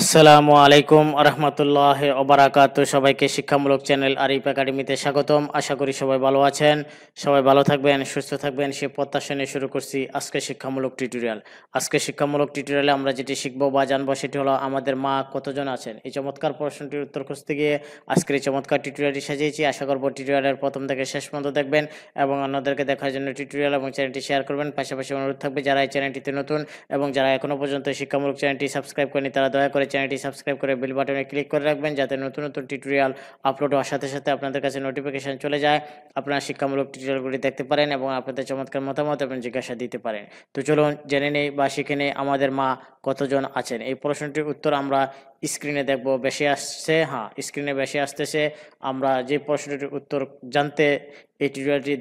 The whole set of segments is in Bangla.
আসসালামু আলাইকুম রহমতুল্লাহ ওবরাকাত সবাইকে শিক্ষামূলক চ্যানেল আরিফ একাডেমিতে স্বাগতম আশা করি সবাই ভালো আছেন সবাই ভালো থাকবেন সুস্থ থাকবেন সে প্রত্যাশা নিয়ে শুরু করছি আজকে শিক্ষামূলক টিউটোরিয়াল আজকে শিক্ষামূলক টিউটোরিয়ালে আমরা যেটি শিখব বা জানবো সেটি হলো আমাদের মা কতজন আছেন এই চমৎকার প্রশ্নটির উত্তর খুঁজতে গিয়ে আজকের এই চমৎকার টিউটোরিয়ালটি সাজিয়েছি আশা করবো টিউটোরিয়ালের প্রথম থেকে শেষ পর্যন্ত দেখবেন এবং অন্যদেরকে দেখার জন্য টিউটোরিয়াল এবং চ্যানেলটি শেয়ার করবেন পাশাপাশি অনুরোধ থাকবে যারা এই চ্যানেলটিতে নতুন এবং যারা এখনও পর্যন্ত শিক্ষামূলক চ্যানেলটি সাবস্ক্রাইব করেনি তারা দয়া করে করে চ্যানেলটি সাবস্ক্রাইব করে বেল বাটনে ক্লিক করে রাখবেন যাতে নতুন নতুন টিউটোরিয়াল আপলোড হওয়ার সাথে সাথে আপনাদের কাছে নোটিফিকেশান চলে যায় আপনারা শিক্ষামূলক টিউটোরিয়ালগুলি দেখতে পারেন এবং আপনাদের চমৎকার মতামত এবং জিজ্ঞাসা দিতে পারেন তো চলুন জেনে নেই বা শিখে নেই আমাদের মা কতজন আছেন এই প্রশ্নটির উত্তর আমরা স্ক্রিনে দেখব বেশি আসছে হ্যাঁ স্ক্রিনে বেশি আসতেছে আমরা যে প্রশ্নটির উত্তর জানতে এই টিউটোরিয়ালটি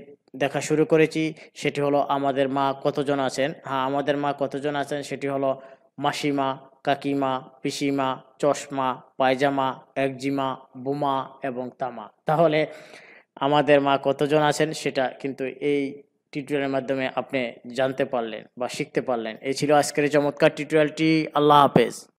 দেখা শুরু করেছি সেটি হলো আমাদের মা কতজন আছেন হ্যাঁ আমাদের মা কতজন আছেন সেটি হলো মাসিমা কাকিমা পিসিমা চশমা পায়জামা একজিমা বোমা এবং তামা তাহলে আমাদের মা কতজন আছেন সেটা কিন্তু এই টিউটোরিয়ালের মাধ্যমে আপনি জানতে পারলেন বা শিখতে পারলেন এই ছিল আজকের চমৎকার টিউটোরিয়ালটি আল্লাহ হাফেজ